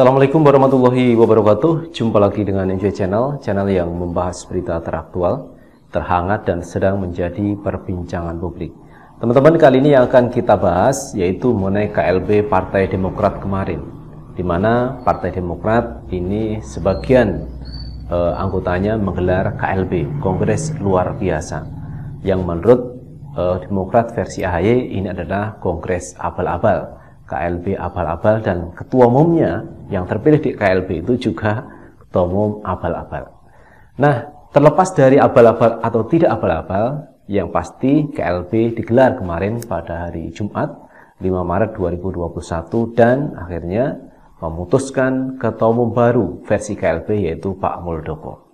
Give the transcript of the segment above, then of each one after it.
Assalamualaikum warahmatullahi wabarakatuh. Jumpa lagi dengan Enjoy Channel, channel yang membahas berita teraktual, terhangat dan sedang menjadi perbincangan publik. Teman-teman, kali ini yang akan kita bahas yaitu mengenai KLB Partai Demokrat kemarin. Di mana Partai Demokrat ini sebagian eh, anggotanya menggelar KLB, Kongres Luar Biasa. Yang menurut eh, Demokrat versi AHY ini adalah Kongres Abal-Abal KLB Abal-Abal dan ketua umumnya yang terpilih di KLB itu juga ketua umum Abal-Abal. Nah, terlepas dari Abal-Abal atau tidak Abal-Abal, yang pasti KLB digelar kemarin pada hari Jumat 5 Maret 2021 dan akhirnya memutuskan ketua umum baru versi KLB yaitu Pak Muldoko.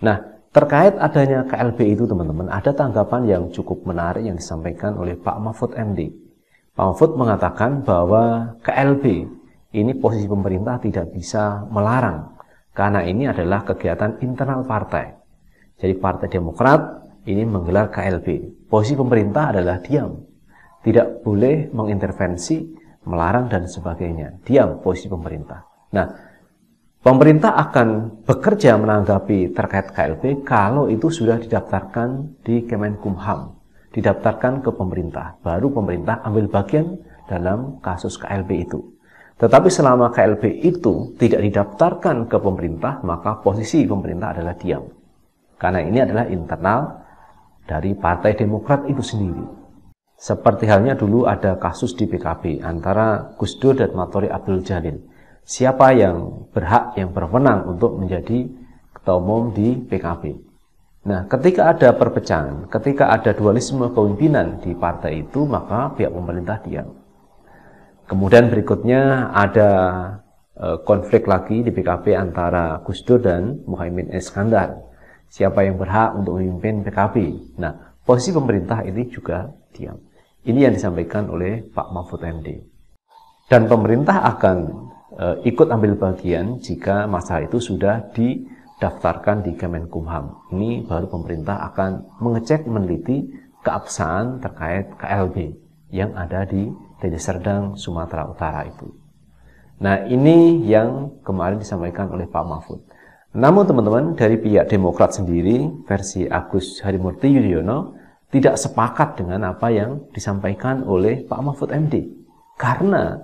Nah, terkait adanya KLB itu teman-teman ada tanggapan yang cukup menarik yang disampaikan oleh Pak Mahfud MD Pak Mahfud mengatakan bahwa KLB ini posisi pemerintah tidak bisa melarang karena ini adalah kegiatan internal partai. Jadi Partai Demokrat ini menggelar KLB. Posisi pemerintah adalah diam. Tidak boleh mengintervensi, melarang dan sebagainya. Diam posisi pemerintah. Nah, pemerintah akan bekerja menanggapi terkait KLB kalau itu sudah didaftarkan di Kemenkumham didaftarkan ke pemerintah. Baru pemerintah ambil bagian dalam kasus KLB itu. Tetapi selama KLB itu tidak didaftarkan ke pemerintah, maka posisi pemerintah adalah diam. Karena ini adalah internal dari Partai Demokrat itu sendiri. Seperti halnya dulu ada kasus di PKB antara Gus Dur dan Matori Abdul Jalil. Siapa yang berhak, yang berwenang untuk menjadi ketua umum di PKB? Nah, ketika ada perpecahan, ketika ada dualisme kepemimpinan di partai itu, maka pihak pemerintah diam. Kemudian berikutnya ada e, konflik lagi di PKP antara Gus Dur dan Muhaimin Iskandar. Siapa yang berhak untuk memimpin PKP Nah, posisi pemerintah ini juga diam. Ini yang disampaikan oleh Pak Mahfud MD. Dan pemerintah akan e, ikut ambil bagian jika masalah itu sudah di daftarkan di Kemenkumham. Ini baru pemerintah akan mengecek meneliti keabsahan terkait KLB yang ada di Deli Serdang, Sumatera Utara itu. Nah, ini yang kemarin disampaikan oleh Pak Mahfud. Namun teman-teman, dari pihak Demokrat sendiri, versi Agus Harimurti Yudhoyono, tidak sepakat dengan apa yang disampaikan oleh Pak Mahfud MD. Karena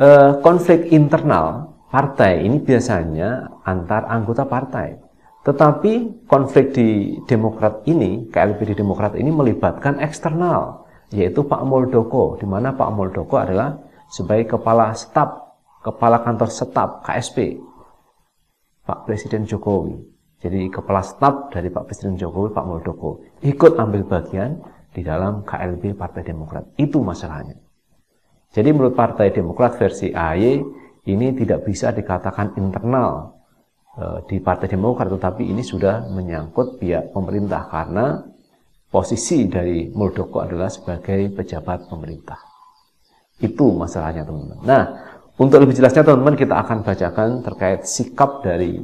eh, konflik internal partai ini biasanya antar anggota partai. Tetapi konflik di Demokrat ini, KLB di Demokrat ini melibatkan eksternal, yaitu Pak Muldoko, di mana Pak Muldoko adalah sebagai kepala staf, kepala kantor staf KSP, Pak Presiden Jokowi. Jadi kepala staf dari Pak Presiden Jokowi, Pak Muldoko, ikut ambil bagian di dalam KLB Partai Demokrat. Itu masalahnya. Jadi menurut Partai Demokrat versi AY, ini tidak bisa dikatakan internal eh, di Partai Demokrat, tetapi ini sudah menyangkut pihak pemerintah karena posisi dari Muldoko adalah sebagai pejabat pemerintah. Itu masalahnya teman-teman. Nah, untuk lebih jelasnya teman-teman kita akan bacakan terkait sikap dari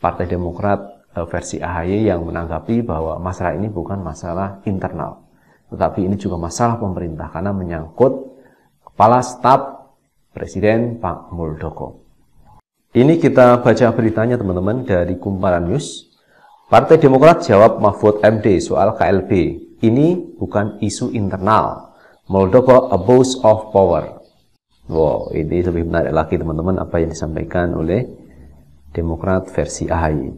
Partai Demokrat eh, versi AHY yang menanggapi bahwa masalah ini bukan masalah internal, tetapi ini juga masalah pemerintah karena menyangkut kepala staf Presiden Pak Muldoko. Ini kita baca beritanya teman-teman dari Kumparan News. Partai Demokrat jawab Mahfud MD soal KLB. Ini bukan isu internal. Muldoko abuse of power. Wow, ini lebih menarik lagi teman-teman apa yang disampaikan oleh Demokrat versi AHY.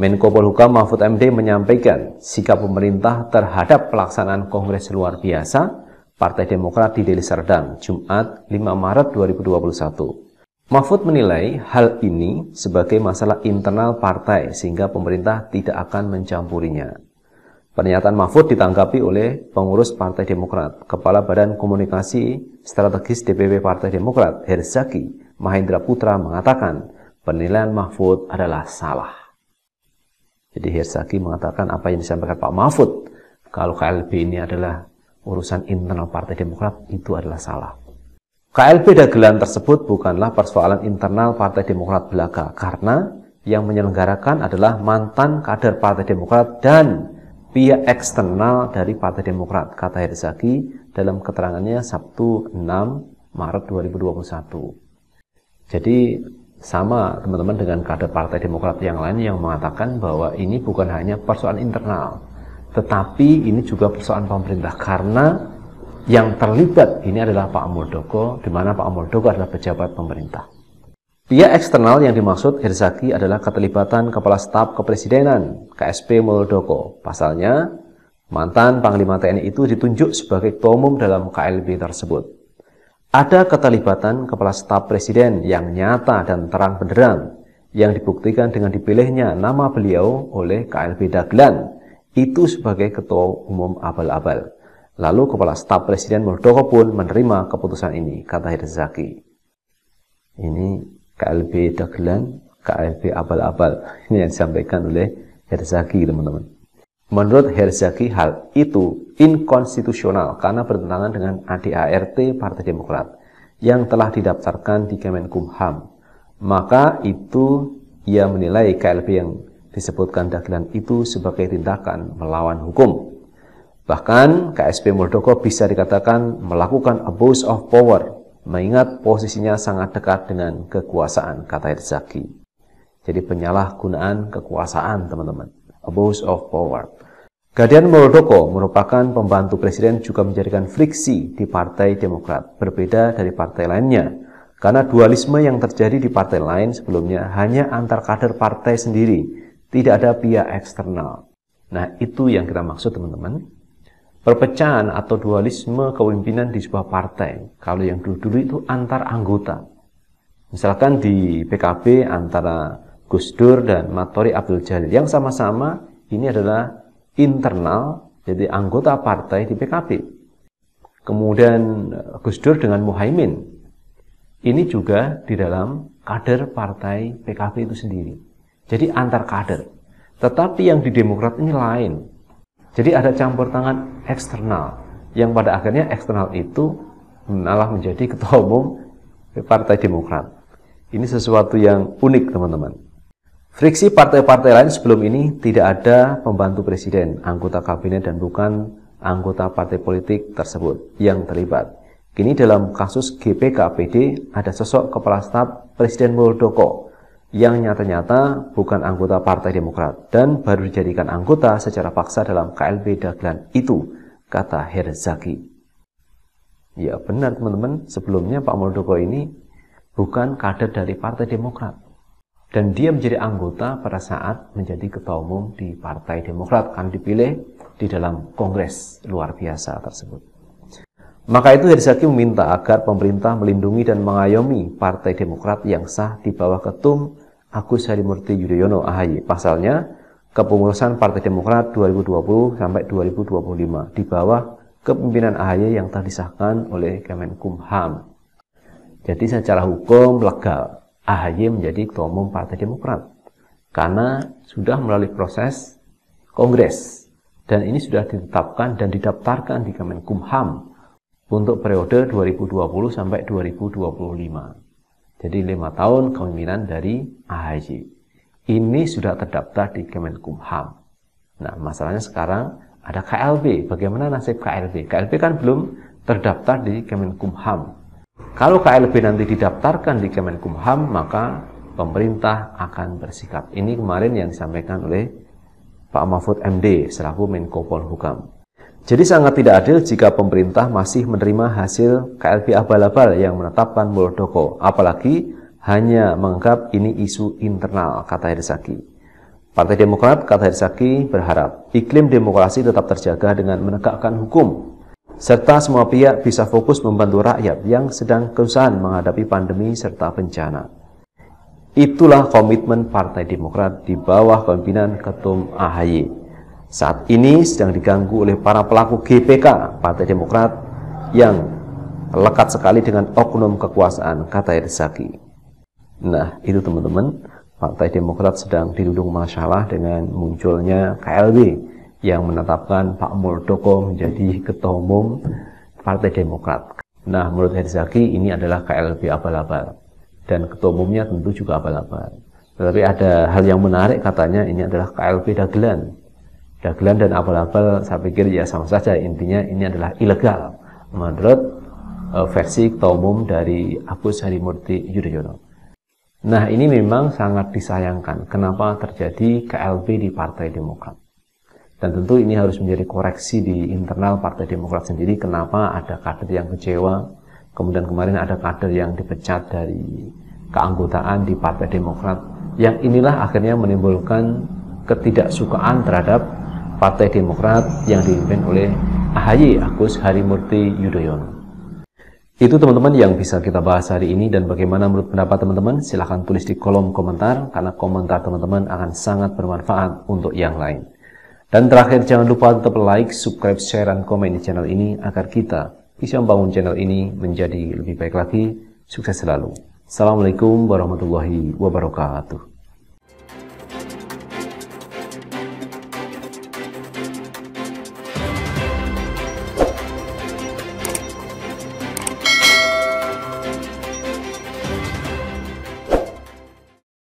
Menko Polhukam Mahfud MD menyampaikan sikap pemerintah terhadap pelaksanaan Kongres luar biasa Partai Demokrat di Deli Serdang, Jumat 5 Maret 2021. Mahfud menilai hal ini sebagai masalah internal partai sehingga pemerintah tidak akan mencampurinya. Pernyataan Mahfud ditanggapi oleh pengurus Partai Demokrat, Kepala Badan Komunikasi Strategis DPP Partai Demokrat, Herzaki Mahendra Putra mengatakan penilaian Mahfud adalah salah. Jadi Herzaki mengatakan apa yang disampaikan Pak Mahfud kalau KLB ini adalah urusan internal Partai Demokrat itu adalah salah. KLB dagelan tersebut bukanlah persoalan internal Partai Demokrat belaka karena yang menyelenggarakan adalah mantan kader Partai Demokrat dan pihak eksternal dari Partai Demokrat, kata Herzaki dalam keterangannya Sabtu 6 Maret 2021. Jadi sama teman-teman dengan kader Partai Demokrat yang lain yang mengatakan bahwa ini bukan hanya persoalan internal, tetapi ini juga persoalan pemerintah karena yang terlibat ini adalah Pak Muldoko, di mana Pak Muldoko adalah pejabat pemerintah. Pihak eksternal yang dimaksud Herzaki adalah keterlibatan Kepala Staf Kepresidenan KSP Muldoko. Pasalnya, mantan Panglima TNI itu ditunjuk sebagai ketua umum dalam KLB tersebut. Ada keterlibatan Kepala Staf Presiden yang nyata dan terang benderang yang dibuktikan dengan dipilihnya nama beliau oleh KLB Dagelan itu sebagai ketua umum abal-abal. Lalu Kepala Staf Presiden Muldoko pun menerima keputusan ini, kata Herzaki. Ini KLB Dagelan, KLB abal-abal. Ini yang disampaikan oleh Herzaki, teman-teman. Menurut Herzaki, hal itu inkonstitusional karena bertentangan dengan ADART Partai Demokrat yang telah didaftarkan di Kemenkumham. Maka itu ia menilai KLB yang disebutkan dakilan itu sebagai tindakan melawan hukum. Bahkan KSP Muldoko bisa dikatakan melakukan abuse of power, mengingat posisinya sangat dekat dengan kekuasaan, kata Herzaki. Jadi penyalahgunaan kekuasaan, teman-teman. Abuse of power. Gadian Muldoko merupakan pembantu presiden juga menjadikan friksi di Partai Demokrat, berbeda dari partai lainnya. Karena dualisme yang terjadi di partai lain sebelumnya hanya antar kader partai sendiri, tidak ada pihak eksternal. Nah, itu yang kita maksud teman-teman. Perpecahan atau dualisme kepemimpinan di sebuah partai. Kalau yang dulu-dulu itu antar anggota. Misalkan di PKB antara Gus Dur dan Matori Abdul Jalil yang sama-sama ini adalah internal jadi anggota partai di PKB. Kemudian eh, Gus Dur dengan Muhaimin. Ini juga di dalam kader partai PKB itu sendiri. Jadi antar kader. Tetapi yang di Demokrat ini lain. Jadi ada campur tangan eksternal yang pada akhirnya eksternal itu malah menjadi ketua umum Partai Demokrat. Ini sesuatu yang unik, teman-teman. Friksi partai-partai lain sebelum ini tidak ada pembantu presiden, anggota kabinet dan bukan anggota partai politik tersebut yang terlibat. Kini dalam kasus GPKPD ada sosok kepala staf Presiden Muldoko yang nyata-nyata bukan anggota Partai Demokrat dan baru dijadikan anggota secara paksa dalam KLB dagelan itu, kata Herzaki. Ya benar teman-teman, sebelumnya Pak Muldoko ini bukan kader dari Partai Demokrat. Dan dia menjadi anggota pada saat menjadi ketua umum di Partai Demokrat, kan dipilih di dalam kongres luar biasa tersebut. Maka itu Herzaki meminta agar pemerintah melindungi dan mengayomi Partai Demokrat yang sah di bawah ketum Agus Harimurti Yudhoyono AHY. Pasalnya, kepengurusan Partai Demokrat 2020 sampai 2025 di bawah kepemimpinan AHY yang telah disahkan oleh Kemenkumham. Jadi secara hukum legal, AHY menjadi ketua umum Partai Demokrat karena sudah melalui proses kongres dan ini sudah ditetapkan dan didaftarkan di Kemenkumham untuk periode 2020 sampai 2025. Jadi lima tahun kepemimpinan dari AHY. Ini sudah terdaftar di Kemenkumham. Nah, masalahnya sekarang ada KLB. Bagaimana nasib KLB? KLB kan belum terdaftar di Kemenkumham. Kalau KLB nanti didaftarkan di Kemenkumham, maka pemerintah akan bersikap. Ini kemarin yang disampaikan oleh Pak Mahfud MD selaku Menko Polhukam. Jadi sangat tidak adil jika pemerintah masih menerima hasil KLB abal-abal yang menetapkan Muldoko, apalagi hanya menganggap ini isu internal, kata Hirsaki. Partai Demokrat, kata Hirsaki, berharap iklim demokrasi tetap terjaga dengan menegakkan hukum, serta semua pihak bisa fokus membantu rakyat yang sedang kesusahan menghadapi pandemi serta bencana. Itulah komitmen Partai Demokrat di bawah pimpinan Ketum AHY saat ini sedang diganggu oleh para pelaku GPK Partai Demokrat yang lekat sekali dengan oknum kekuasaan, kata Irsaki. Nah, itu teman-teman, Partai Demokrat sedang didudung masalah dengan munculnya KLB yang menetapkan Pak Muldoko menjadi Ketua Umum Partai Demokrat. Nah, menurut Herzaki ini adalah KLB abal-abal dan ketua umumnya tentu juga abal-abal. Tetapi ada hal yang menarik katanya ini adalah KLB dagelan dagelan dan apel-apel saya pikir ya sama saja intinya ini adalah ilegal menurut uh, versi ketua umum dari Agus Harimurti Yudhoyono. Nah ini memang sangat disayangkan kenapa terjadi KLB di Partai Demokrat. Dan tentu ini harus menjadi koreksi di internal Partai Demokrat sendiri kenapa ada kader yang kecewa, kemudian kemarin ada kader yang dipecat dari keanggotaan di Partai Demokrat yang inilah akhirnya menimbulkan ketidaksukaan terhadap Partai Demokrat yang dipimpin oleh AHY Agus Harimurti Yudhoyono. Itu teman-teman yang bisa kita bahas hari ini dan bagaimana menurut pendapat teman-teman silahkan tulis di kolom komentar karena komentar teman-teman akan sangat bermanfaat untuk yang lain. Dan terakhir jangan lupa tetap like, subscribe, share, dan komen di channel ini agar kita bisa membangun channel ini menjadi lebih baik lagi. Sukses selalu. Assalamualaikum warahmatullahi wabarakatuh.